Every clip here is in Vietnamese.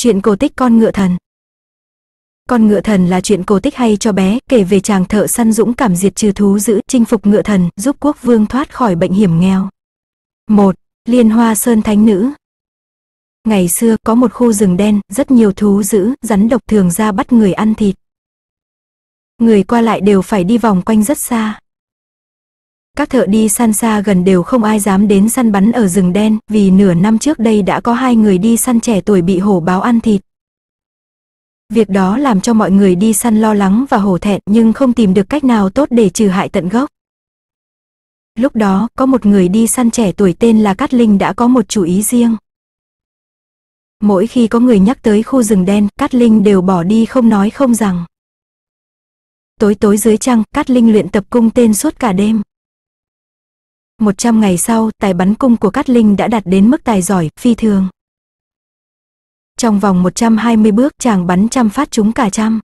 Chuyện cổ tích con ngựa thần Con ngựa thần là chuyện cổ tích hay cho bé, kể về chàng thợ săn dũng cảm diệt trừ thú giữ, chinh phục ngựa thần, giúp quốc vương thoát khỏi bệnh hiểm nghèo. 1. Liên hoa sơn thánh nữ Ngày xưa có một khu rừng đen, rất nhiều thú dữ, rắn độc thường ra bắt người ăn thịt. Người qua lại đều phải đi vòng quanh rất xa các thợ đi săn xa gần đều không ai dám đến săn bắn ở rừng đen, vì nửa năm trước đây đã có hai người đi săn trẻ tuổi bị hổ báo ăn thịt. Việc đó làm cho mọi người đi săn lo lắng và hổ thẹn nhưng không tìm được cách nào tốt để trừ hại tận gốc. Lúc đó, có một người đi săn trẻ tuổi tên là Cát Linh đã có một chủ ý riêng. Mỗi khi có người nhắc tới khu rừng đen, Cát Linh đều bỏ đi không nói không rằng. Tối tối dưới trăng, Cát Linh luyện tập cung tên suốt cả đêm. 100 ngày sau, tài bắn cung của Cát Linh đã đạt đến mức tài giỏi, phi thường. Trong vòng 120 bước chàng bắn trăm phát trúng cả trăm.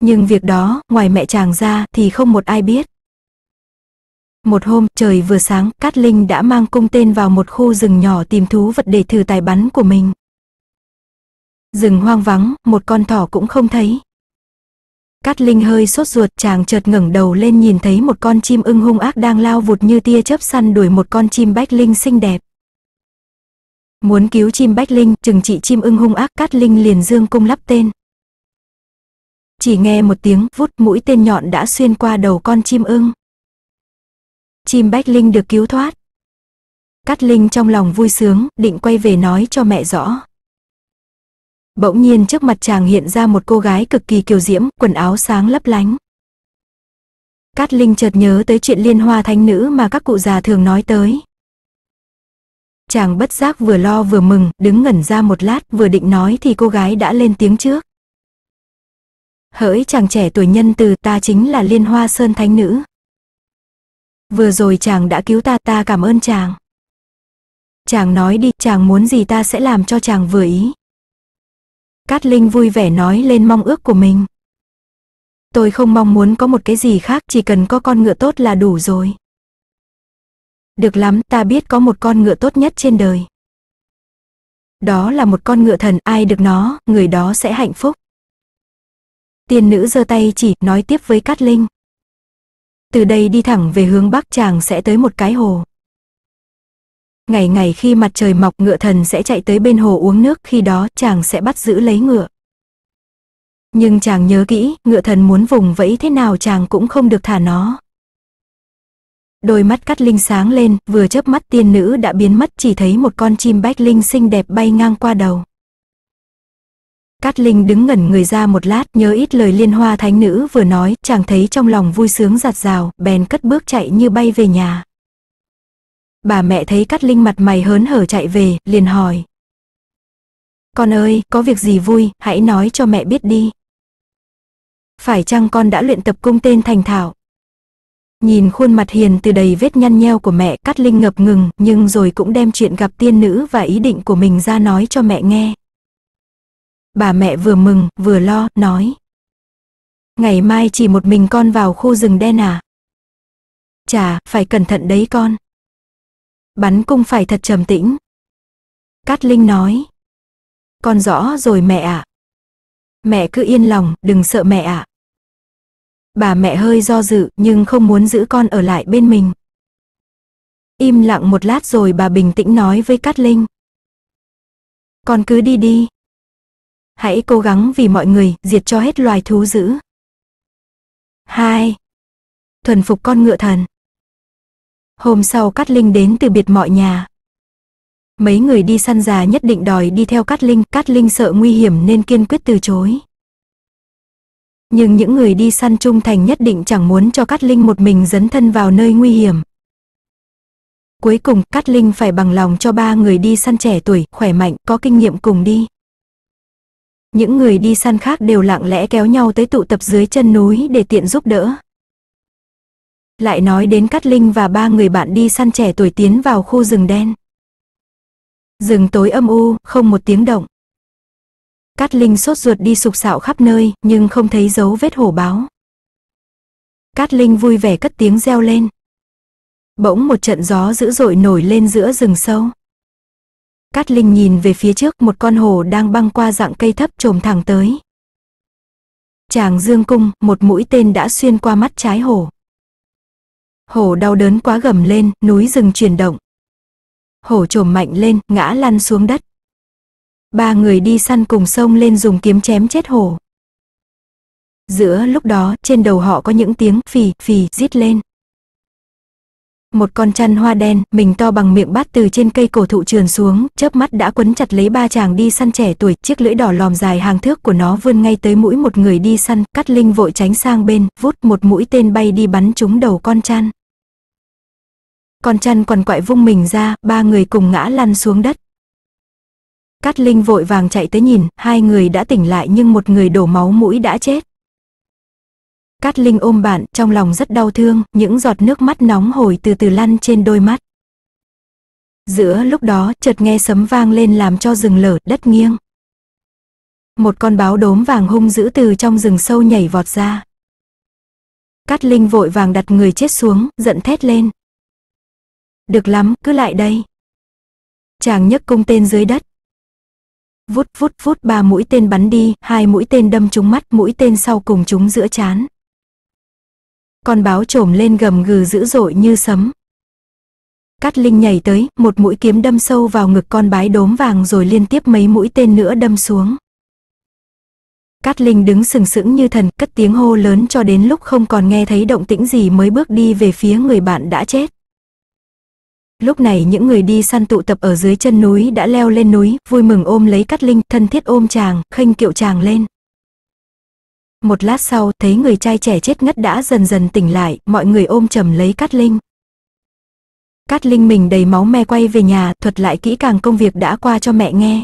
Nhưng việc đó, ngoài mẹ chàng ra thì không một ai biết. Một hôm, trời vừa sáng, Cát Linh đã mang cung tên vào một khu rừng nhỏ tìm thú vật để thử tài bắn của mình. Rừng hoang vắng, một con thỏ cũng không thấy. Cát Linh hơi sốt ruột, chàng chợt ngẩng đầu lên nhìn thấy một con chim ưng hung ác đang lao vụt như tia chớp săn đuổi một con chim bách linh xinh đẹp. Muốn cứu chim bách linh, chừng trị chim ưng hung ác Cát Linh liền dương cung lắp tên. Chỉ nghe một tiếng vút mũi tên nhọn đã xuyên qua đầu con chim ưng. Chim bách linh được cứu thoát. Cát Linh trong lòng vui sướng, định quay về nói cho mẹ rõ. Bỗng nhiên trước mặt chàng hiện ra một cô gái cực kỳ kiều diễm, quần áo sáng lấp lánh. Cát Linh chợt nhớ tới chuyện liên hoa thánh nữ mà các cụ già thường nói tới. Chàng bất giác vừa lo vừa mừng, đứng ngẩn ra một lát vừa định nói thì cô gái đã lên tiếng trước. Hỡi chàng trẻ tuổi nhân từ ta chính là liên hoa sơn thánh nữ. Vừa rồi chàng đã cứu ta ta cảm ơn chàng. Chàng nói đi chàng muốn gì ta sẽ làm cho chàng vừa ý. Cát Linh vui vẻ nói lên mong ước của mình. Tôi không mong muốn có một cái gì khác, chỉ cần có con ngựa tốt là đủ rồi. Được lắm, ta biết có một con ngựa tốt nhất trên đời. Đó là một con ngựa thần, ai được nó, người đó sẽ hạnh phúc. Tiên nữ giơ tay chỉ, nói tiếp với Cát Linh. Từ đây đi thẳng về hướng bắc chàng sẽ tới một cái hồ ngày ngày khi mặt trời mọc ngựa thần sẽ chạy tới bên hồ uống nước khi đó chàng sẽ bắt giữ lấy ngựa. Nhưng chàng nhớ kỹ, ngựa thần muốn vùng vẫy thế nào chàng cũng không được thả nó. Đôi mắt cắt linh sáng lên, vừa chớp mắt tiên nữ đã biến mất chỉ thấy một con chim bách linh xinh đẹp bay ngang qua đầu. Cát Linh đứng ngẩn người ra một lát nhớ ít lời liên hoa thánh nữ vừa nói, chàng thấy trong lòng vui sướng giặt rào, bèn cất bước chạy như bay về nhà. Bà mẹ thấy Cát Linh mặt mày hớn hở chạy về, liền hỏi. Con ơi, có việc gì vui, hãy nói cho mẹ biết đi. Phải chăng con đã luyện tập cung tên thành thạo? Nhìn khuôn mặt hiền từ đầy vết nhăn nheo của mẹ, Cát Linh ngập ngừng, nhưng rồi cũng đem chuyện gặp tiên nữ và ý định của mình ra nói cho mẹ nghe. Bà mẹ vừa mừng, vừa lo, nói. Ngày mai chỉ một mình con vào khu rừng đen à? Chà, phải cẩn thận đấy con. Bắn cung phải thật trầm tĩnh. Cát Linh nói. Con rõ rồi mẹ ạ. À. Mẹ cứ yên lòng, đừng sợ mẹ ạ. À. Bà mẹ hơi do dự nhưng không muốn giữ con ở lại bên mình. Im lặng một lát rồi bà bình tĩnh nói với Cát Linh. Con cứ đi đi. Hãy cố gắng vì mọi người, diệt cho hết loài thú dữ. 2. Thuần phục con ngựa thần. Hôm sau Cát Linh đến từ biệt mọi nhà. Mấy người đi săn già nhất định đòi đi theo Cát Linh, Cát Linh sợ nguy hiểm nên kiên quyết từ chối. Nhưng những người đi săn trung thành nhất định chẳng muốn cho Cát Linh một mình dấn thân vào nơi nguy hiểm. Cuối cùng, Cát Linh phải bằng lòng cho ba người đi săn trẻ tuổi, khỏe mạnh, có kinh nghiệm cùng đi. Những người đi săn khác đều lặng lẽ kéo nhau tới tụ tập dưới chân núi để tiện giúp đỡ. Lại nói đến Cát Linh và ba người bạn đi săn trẻ tuổi tiến vào khu rừng đen. Rừng tối âm u, không một tiếng động. Cát Linh sốt ruột đi sục sạo khắp nơi, nhưng không thấy dấu vết hổ báo. Cát Linh vui vẻ cất tiếng reo lên. Bỗng một trận gió dữ dội nổi lên giữa rừng sâu. Cát Linh nhìn về phía trước một con hổ đang băng qua dạng cây thấp trồm thẳng tới. Chàng dương cung, một mũi tên đã xuyên qua mắt trái hổ hổ đau đớn quá gầm lên, núi rừng chuyển động. Hổ trồm mạnh lên, ngã lăn xuống đất. Ba người đi săn cùng sông lên dùng kiếm chém chết hổ. Giữa lúc đó, trên đầu họ có những tiếng phì, phì, rít lên. Một con chăn hoa đen, mình to bằng miệng bát từ trên cây cổ thụ trườn xuống, chớp mắt đã quấn chặt lấy ba chàng đi săn trẻ tuổi, chiếc lưỡi đỏ lòm dài hàng thước của nó vươn ngay tới mũi một người đi săn, cắt linh vội tránh sang bên, vút một mũi tên bay đi bắn trúng đầu con chăn con chân quằn quại vung mình ra, ba người cùng ngã lăn xuống đất. Cát Linh vội vàng chạy tới nhìn, hai người đã tỉnh lại nhưng một người đổ máu mũi đã chết. Cát Linh ôm bạn, trong lòng rất đau thương, những giọt nước mắt nóng hổi từ từ lăn trên đôi mắt. Giữa lúc đó, chợt nghe sấm vang lên làm cho rừng lở, đất nghiêng. Một con báo đốm vàng hung dữ từ trong rừng sâu nhảy vọt ra. Cát Linh vội vàng đặt người chết xuống, giận thét lên, được lắm, cứ lại đây. Chàng nhấc cung tên dưới đất. Vút vút vút ba mũi tên bắn đi, hai mũi tên đâm trúng mắt, mũi tên sau cùng trúng giữa chán. Con báo trồm lên gầm gừ dữ dội như sấm. Cát Linh nhảy tới, một mũi kiếm đâm sâu vào ngực con bái đốm vàng rồi liên tiếp mấy mũi tên nữa đâm xuống. Cát Linh đứng sừng sững như thần, cất tiếng hô lớn cho đến lúc không còn nghe thấy động tĩnh gì mới bước đi về phía người bạn đã chết lúc này những người đi săn tụ tập ở dưới chân núi đã leo lên núi, vui mừng ôm lấy Cát Linh, thân thiết ôm chàng, khênh kiệu chàng lên. Một lát sau, thấy người trai trẻ chết ngất đã dần dần tỉnh lại, mọi người ôm chầm lấy Cát Linh. Cát Linh mình đầy máu me quay về nhà, thuật lại kỹ càng công việc đã qua cho mẹ nghe.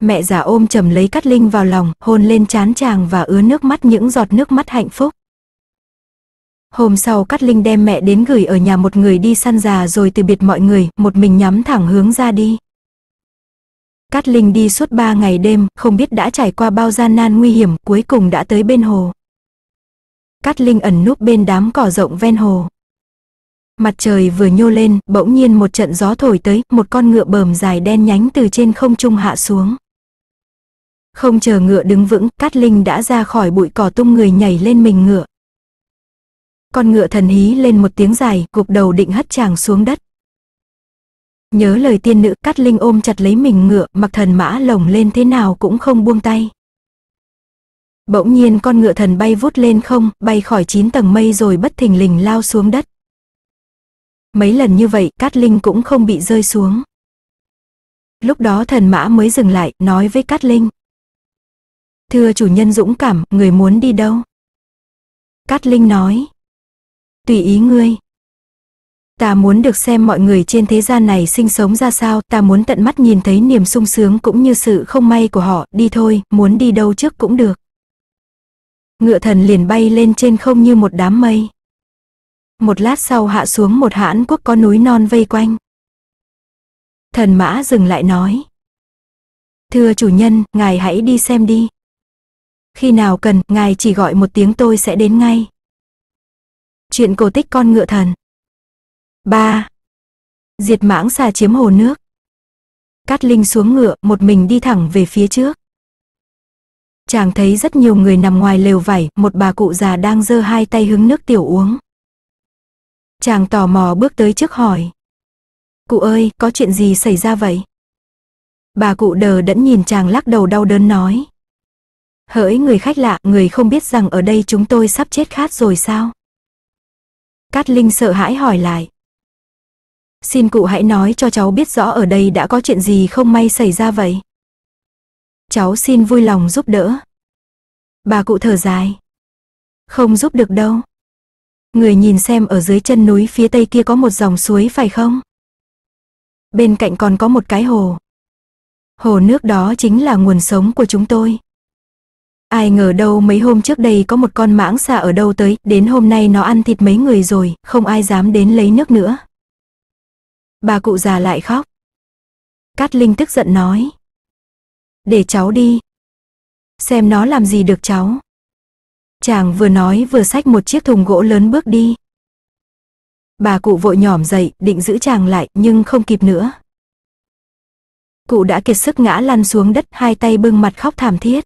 Mẹ già ôm chầm lấy Cát Linh vào lòng, hôn lên chán chàng và ứa nước mắt những giọt nước mắt hạnh phúc. Hôm sau Cát Linh đem mẹ đến gửi ở nhà một người đi săn già rồi từ biệt mọi người, một mình nhắm thẳng hướng ra đi. Cát Linh đi suốt ba ngày đêm, không biết đã trải qua bao gian nan nguy hiểm, cuối cùng đã tới bên hồ. Cát Linh ẩn núp bên đám cỏ rộng ven hồ. Mặt trời vừa nhô lên, bỗng nhiên một trận gió thổi tới, một con ngựa bờm dài đen nhánh từ trên không trung hạ xuống. Không chờ ngựa đứng vững, Cát Linh đã ra khỏi bụi cỏ tung người nhảy lên mình ngựa. Con ngựa thần hí lên một tiếng dài, gục đầu định hất chàng xuống đất. Nhớ lời tiên nữ cắt linh ôm chặt lấy mình ngựa, mặc thần mã lồng lên thế nào cũng không buông tay. Bỗng nhiên con ngựa thần bay vút lên không, bay khỏi chín tầng mây rồi bất thình lình lao xuống đất. Mấy lần như vậy, Cát Linh cũng không bị rơi xuống. Lúc đó thần mã mới dừng lại, nói với Cát Linh. Thưa chủ nhân dũng cảm, người muốn đi đâu? Cát Linh nói, tùy ý ngươi. Ta muốn được xem mọi người trên thế gian này sinh sống ra sao, ta muốn tận mắt nhìn thấy niềm sung sướng cũng như sự không may của họ, đi thôi, muốn đi đâu trước cũng được. Ngựa thần liền bay lên trên không như một đám mây. Một lát sau hạ xuống một hãn quốc có núi non vây quanh. Thần mã dừng lại nói. Thưa chủ nhân, ngài hãy đi xem đi. Khi nào cần, ngài chỉ gọi một tiếng tôi sẽ đến ngay. Chuyện cổ tích con ngựa thần. 3. Diệt mãng xà chiếm hồ nước. Cát Linh xuống ngựa, một mình đi thẳng về phía trước. Chàng thấy rất nhiều người nằm ngoài lều vải, một bà cụ già đang giơ hai tay hứng nước tiểu uống. Chàng tò mò bước tới trước hỏi. Cụ ơi, có chuyện gì xảy ra vậy? Bà cụ đờ đẫn nhìn chàng lắc đầu đau đớn nói. Hỡi người khách lạ, người không biết rằng ở đây chúng tôi sắp chết khát rồi sao? Cát Linh sợ hãi hỏi lại. Xin cụ hãy nói cho cháu biết rõ ở đây đã có chuyện gì không may xảy ra vậy. Cháu xin vui lòng giúp đỡ. Bà cụ thở dài. Không giúp được đâu. Người nhìn xem ở dưới chân núi phía tây kia có một dòng suối phải không? Bên cạnh còn có một cái hồ. Hồ nước đó chính là nguồn sống của chúng tôi. Ai ngờ đâu mấy hôm trước đây có một con mãng xà ở đâu tới, đến hôm nay nó ăn thịt mấy người rồi, không ai dám đến lấy nước nữa. Bà cụ già lại khóc. Cát Linh tức giận nói. Để cháu đi. Xem nó làm gì được cháu. Chàng vừa nói vừa xách một chiếc thùng gỗ lớn bước đi. Bà cụ vội nhỏm dậy, định giữ chàng lại, nhưng không kịp nữa. Cụ đã kiệt sức ngã lăn xuống đất, hai tay bưng mặt khóc thảm thiết.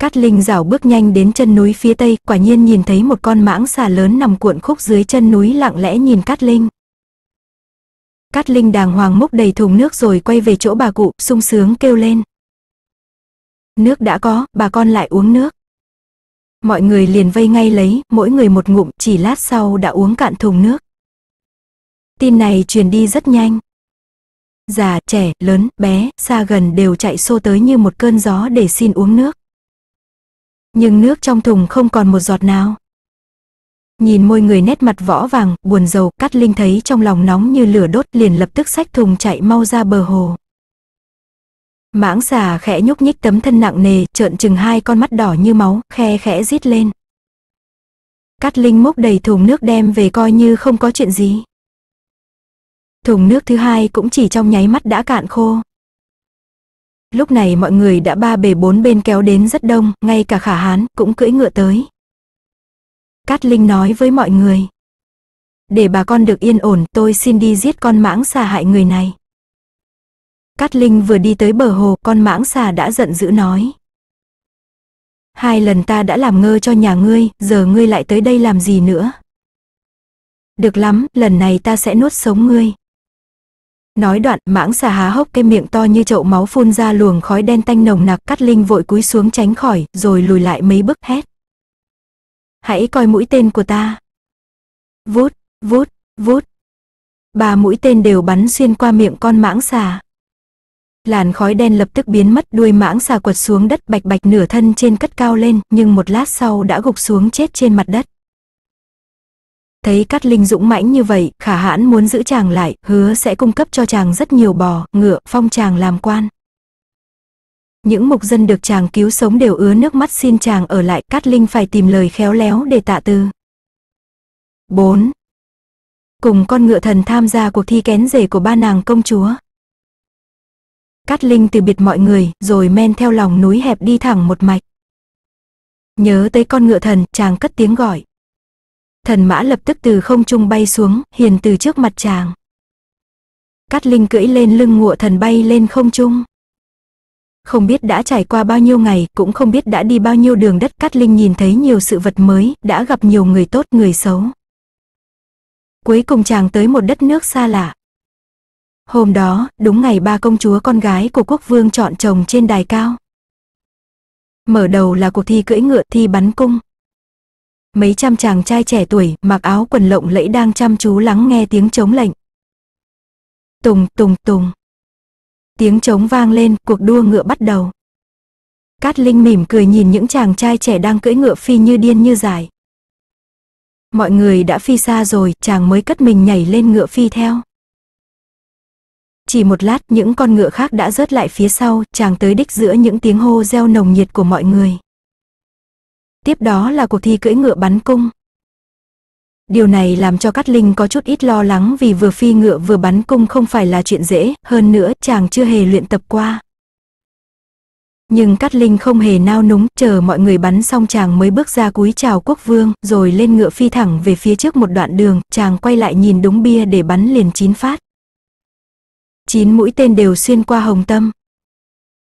Cát Linh rảo bước nhanh đến chân núi phía tây, quả nhiên nhìn thấy một con mãng xà lớn nằm cuộn khúc dưới chân núi lặng lẽ nhìn Cát Linh. Cát Linh đàng hoàng múc đầy thùng nước rồi quay về chỗ bà cụ, sung sướng kêu lên. Nước đã có, bà con lại uống nước. Mọi người liền vây ngay lấy, mỗi người một ngụm, chỉ lát sau đã uống cạn thùng nước. Tin này truyền đi rất nhanh. Già, trẻ, lớn, bé, xa gần đều chạy xô tới như một cơn gió để xin uống nước nhưng nước trong thùng không còn một giọt nào. Nhìn môi người nét mặt võ vàng, buồn rầu, cát linh thấy trong lòng nóng như lửa đốt liền lập tức xách thùng chạy mau ra bờ hồ. Mãng xà khẽ nhúc nhích tấm thân nặng nề, trợn chừng hai con mắt đỏ như máu, khe khẽ rít lên. Cát Linh múc đầy thùng nước đem về coi như không có chuyện gì. Thùng nước thứ hai cũng chỉ trong nháy mắt đã cạn khô. Lúc này mọi người đã ba bề bốn bên kéo đến rất đông, ngay cả khả hán cũng cưỡi ngựa tới. Cát Linh nói với mọi người. Để bà con được yên ổn tôi xin đi giết con mãng xà hại người này. Cát Linh vừa đi tới bờ hồ con mãng xà đã giận dữ nói. Hai lần ta đã làm ngơ cho nhà ngươi, giờ ngươi lại tới đây làm gì nữa? Được lắm, lần này ta sẽ nuốt sống ngươi. Nói đoạn mãng xà há hốc cái miệng to như chậu máu phun ra luồng khói đen tanh nồng nặc cắt linh vội cúi xuống tránh khỏi rồi lùi lại mấy bước hét. Hãy coi mũi tên của ta. Vút, vút, vút. Ba mũi tên đều bắn xuyên qua miệng con mãng xà. Làn khói đen lập tức biến mất đuôi mãng xà quật xuống đất bạch bạch nửa thân trên cất cao lên nhưng một lát sau đã gục xuống chết trên mặt đất. Thấy Cát Linh dũng mãnh như vậy, khả hãn muốn giữ chàng lại, hứa sẽ cung cấp cho chàng rất nhiều bò, ngựa, phong chàng làm quan. Những mục dân được chàng cứu sống đều ứa nước mắt xin chàng ở lại, Cát Linh phải tìm lời khéo léo để tạ tư. 4. Cùng con ngựa thần tham gia cuộc thi kén rể của ba nàng công chúa. Cát Linh từ biệt mọi người, rồi men theo lòng núi hẹp đi thẳng một mạch. Nhớ tới con ngựa thần, chàng cất tiếng gọi thần mã lập tức từ không trung bay xuống, hiền từ trước mặt chàng. Cát Linh cưỡi lên lưng ngựa thần bay lên không trung. Không biết đã trải qua bao nhiêu ngày, cũng không biết đã đi bao nhiêu đường đất Cát Linh nhìn thấy nhiều sự vật mới, đã gặp nhiều người tốt người xấu. Cuối cùng chàng tới một đất nước xa lạ. Hôm đó, đúng ngày ba công chúa con gái của quốc vương chọn chồng trên đài cao. Mở đầu là cuộc thi cưỡi ngựa thi bắn cung, mấy trăm chàng trai trẻ tuổi mặc áo quần lộng lẫy đang chăm chú lắng nghe tiếng chống lệnh. Tùng, tùng, tùng. Tiếng chống vang lên, cuộc đua ngựa bắt đầu. Cát Linh mỉm cười nhìn những chàng trai trẻ đang cưỡi ngựa phi như điên như dài. Mọi người đã phi xa rồi, chàng mới cất mình nhảy lên ngựa phi theo. Chỉ một lát những con ngựa khác đã rớt lại phía sau, chàng tới đích giữa những tiếng hô reo nồng nhiệt của mọi người tiếp đó là cuộc thi cưỡi ngựa bắn cung. Điều này làm cho Cát Linh có chút ít lo lắng vì vừa phi ngựa vừa bắn cung không phải là chuyện dễ, hơn nữa chàng chưa hề luyện tập qua. Nhưng Cát Linh không hề nao núng, chờ mọi người bắn xong chàng mới bước ra cúi chào quốc vương, rồi lên ngựa phi thẳng về phía trước một đoạn đường, chàng quay lại nhìn đúng bia để bắn liền chín phát. Chín mũi tên đều xuyên qua hồng tâm.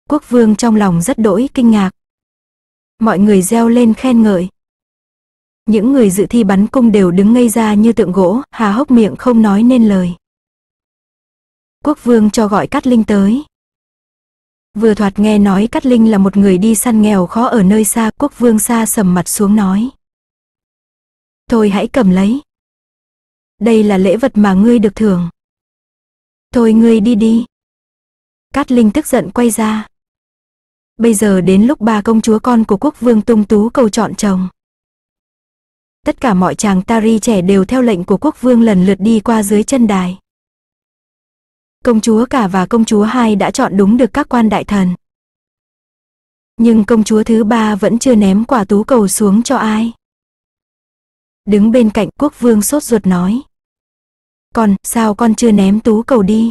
Quốc vương trong lòng rất đỗi kinh ngạc. Mọi người reo lên khen ngợi. Những người dự thi bắn cung đều đứng ngây ra như tượng gỗ, hà hốc miệng không nói nên lời. Quốc vương cho gọi Cát Linh tới. Vừa thoạt nghe nói Cát Linh là một người đi săn nghèo khó ở nơi xa, quốc vương xa sầm mặt xuống nói. Thôi hãy cầm lấy. Đây là lễ vật mà ngươi được thưởng. Thôi ngươi đi đi. Cát Linh tức giận quay ra bây giờ đến lúc ba công chúa con của quốc vương tung tú cầu chọn chồng. Tất cả mọi chàng tari trẻ đều theo lệnh của quốc vương lần lượt đi qua dưới chân đài. Công chúa cả và công chúa hai đã chọn đúng được các quan đại thần. Nhưng công chúa thứ ba vẫn chưa ném quả tú cầu xuống cho ai. Đứng bên cạnh quốc vương sốt ruột nói. Con, sao con chưa ném tú cầu đi?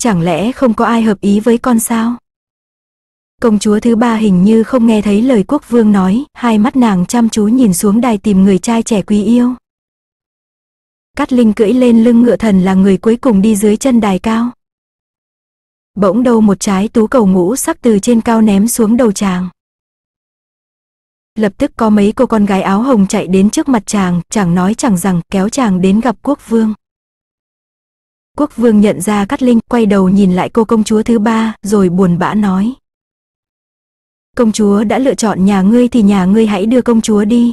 Chẳng lẽ không có ai hợp ý với con sao? Công chúa thứ ba hình như không nghe thấy lời quốc vương nói, hai mắt nàng chăm chú nhìn xuống đài tìm người trai trẻ quý yêu. Cát Linh cưỡi lên lưng ngựa thần là người cuối cùng đi dưới chân đài cao. Bỗng đâu một trái tú cầu ngũ sắc từ trên cao ném xuống đầu chàng. Lập tức có mấy cô con gái áo hồng chạy đến trước mặt chàng, chẳng nói chẳng rằng kéo chàng đến gặp quốc vương. Quốc vương nhận ra Cát Linh, quay đầu nhìn lại cô công chúa thứ ba, rồi buồn bã nói công chúa đã lựa chọn nhà ngươi thì nhà ngươi hãy đưa công chúa đi.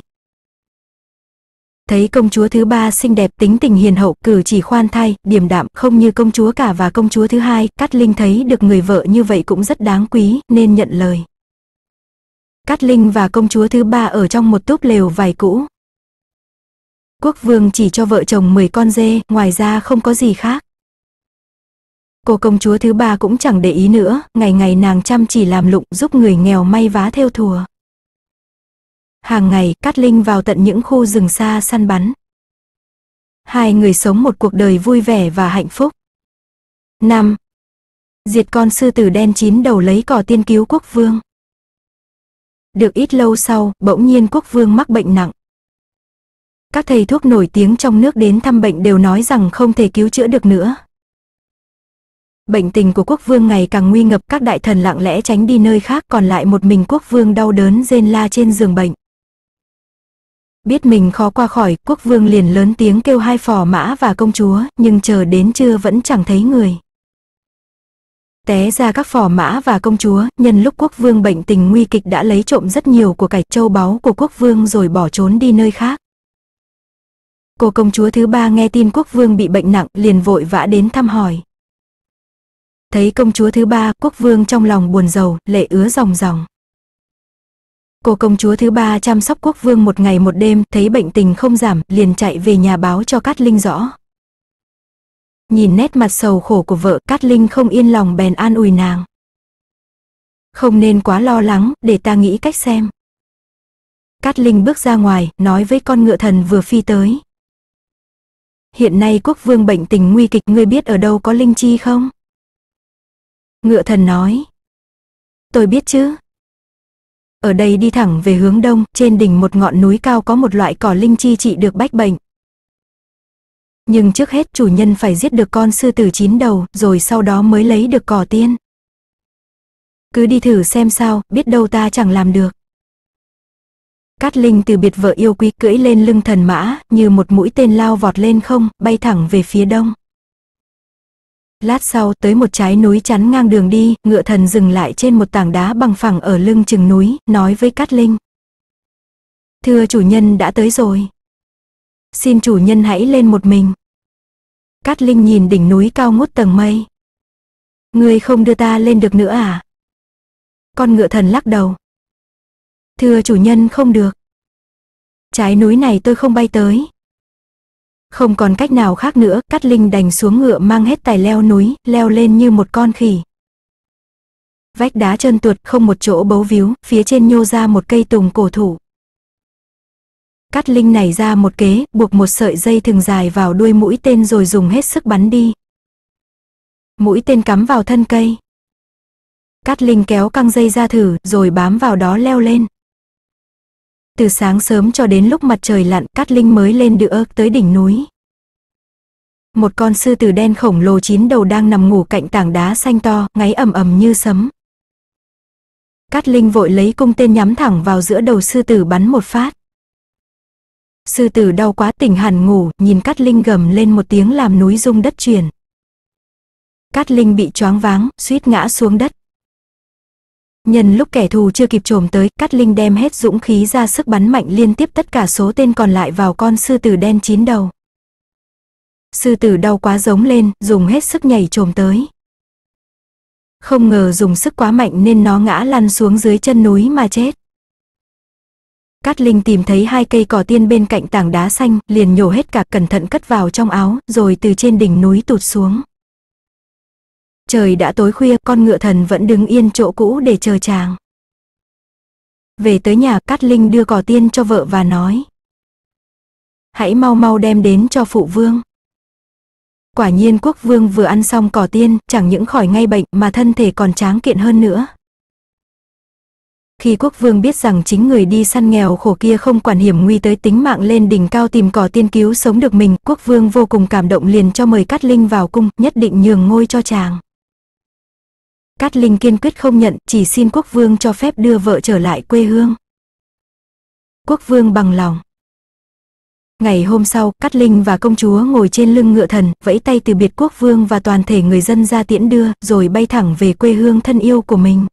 Thấy công chúa thứ ba xinh đẹp tính tình hiền hậu cử chỉ khoan thai, điềm đạm không như công chúa cả và công chúa thứ hai, Cát Linh thấy được người vợ như vậy cũng rất đáng quý nên nhận lời. Cát Linh và công chúa thứ ba ở trong một túp lều vài cũ. Quốc vương chỉ cho vợ chồng 10 con dê, ngoài ra không có gì khác. Cô công chúa thứ ba cũng chẳng để ý nữa, ngày ngày nàng chăm chỉ làm lụng giúp người nghèo may vá theo thùa. Hàng ngày, Cát Linh vào tận những khu rừng xa săn bắn. Hai người sống một cuộc đời vui vẻ và hạnh phúc. 5. Diệt con sư tử đen chín đầu lấy cỏ tiên cứu quốc vương. Được ít lâu sau, bỗng nhiên quốc vương mắc bệnh nặng. Các thầy thuốc nổi tiếng trong nước đến thăm bệnh đều nói rằng không thể cứu chữa được nữa, bệnh tình của quốc vương ngày càng nguy ngập các đại thần lặng lẽ tránh đi nơi khác còn lại một mình quốc vương đau đớn rên la trên giường bệnh. Biết mình khó qua khỏi, quốc vương liền lớn tiếng kêu hai phò mã và công chúa, nhưng chờ đến trưa vẫn chẳng thấy người. Té ra các phò mã và công chúa, nhân lúc quốc vương bệnh tình nguy kịch đã lấy trộm rất nhiều của cải châu báu của quốc vương rồi bỏ trốn đi nơi khác. Cô công chúa thứ ba nghe tin quốc vương bị bệnh nặng liền vội vã đến thăm hỏi. Thấy công chúa thứ ba, quốc vương trong lòng buồn rầu, lệ ứa ròng ròng. Cô công chúa thứ ba chăm sóc quốc vương một ngày một đêm, thấy bệnh tình không giảm, liền chạy về nhà báo cho Cát Linh rõ. Nhìn nét mặt sầu khổ của vợ, Cát Linh không yên lòng bèn an ủi nàng. Không nên quá lo lắng, để ta nghĩ cách xem. Cát Linh bước ra ngoài, nói với con ngựa thần vừa phi tới. Hiện nay quốc vương bệnh tình nguy kịch ngươi biết ở đâu có linh chi không? Ngựa thần nói. Tôi biết chứ. Ở đây đi thẳng về hướng đông, trên đỉnh một ngọn núi cao có một loại cỏ linh chi trị được bách bệnh. Nhưng trước hết chủ nhân phải giết được con sư tử chín đầu, rồi sau đó mới lấy được cỏ tiên. Cứ đi thử xem sao, biết đâu ta chẳng làm được. Cát Linh từ biệt vợ yêu quý cưỡi lên lưng thần mã, như một mũi tên lao vọt lên không, bay thẳng về phía đông. Lát sau tới một trái núi chắn ngang đường đi, ngựa thần dừng lại trên một tảng đá bằng phẳng ở lưng chừng núi, nói với Cát Linh. Thưa chủ nhân đã tới rồi. Xin chủ nhân hãy lên một mình. Cát Linh nhìn đỉnh núi cao ngút tầng mây. Ngươi không đưa ta lên được nữa à? Con ngựa thần lắc đầu. Thưa chủ nhân không được. Trái núi này tôi không bay tới, không còn cách nào khác nữa, Cát Linh đành xuống ngựa mang hết tài leo núi, leo lên như một con khỉ. Vách đá chân tuột không một chỗ bấu víu, phía trên nhô ra một cây tùng cổ thụ. Cát Linh nảy ra một kế, buộc một sợi dây thừng dài vào đuôi mũi tên rồi dùng hết sức bắn đi. Mũi tên cắm vào thân cây. Cát Linh kéo căng dây ra thử, rồi bám vào đó leo lên từ sáng sớm cho đến lúc mặt trời lặn Cát Linh mới lên đựa tới đỉnh núi. Một con sư tử đen khổng lồ chín đầu đang nằm ngủ cạnh tảng đá xanh to, ngáy ầm ầm như sấm. Cát Linh vội lấy cung tên nhắm thẳng vào giữa đầu sư tử bắn một phát. Sư tử đau quá tỉnh hẳn ngủ, nhìn Cát Linh gầm lên một tiếng làm núi rung đất chuyển. Cát Linh bị choáng váng, suýt ngã xuống đất. Nhân lúc kẻ thù chưa kịp trồm tới, Cát Linh đem hết dũng khí ra sức bắn mạnh liên tiếp tất cả số tên còn lại vào con sư tử đen chín đầu. Sư tử đau quá giống lên, dùng hết sức nhảy trồm tới. Không ngờ dùng sức quá mạnh nên nó ngã lăn xuống dưới chân núi mà chết. Cát Linh tìm thấy hai cây cỏ tiên bên cạnh tảng đá xanh, liền nhổ hết cả cẩn thận cất vào trong áo, rồi từ trên đỉnh núi tụt xuống trời đã tối khuya con ngựa thần vẫn đứng yên chỗ cũ để chờ chàng. Về tới nhà Cát Linh đưa cỏ tiên cho vợ và nói. Hãy mau mau đem đến cho phụ vương. Quả nhiên quốc vương vừa ăn xong cỏ tiên chẳng những khỏi ngay bệnh mà thân thể còn tráng kiện hơn nữa. Khi quốc vương biết rằng chính người đi săn nghèo khổ kia không quản hiểm nguy tới tính mạng lên đỉnh cao tìm cỏ tiên cứu sống được mình, quốc vương vô cùng cảm động liền cho mời Cát Linh vào cung, nhất định nhường ngôi cho chàng. Cát Linh kiên quyết không nhận, chỉ xin quốc vương cho phép đưa vợ trở lại quê hương. Quốc vương bằng lòng. Ngày hôm sau, Cát Linh và công chúa ngồi trên lưng ngựa thần, vẫy tay từ biệt quốc vương và toàn thể người dân ra tiễn đưa, rồi bay thẳng về quê hương thân yêu của mình.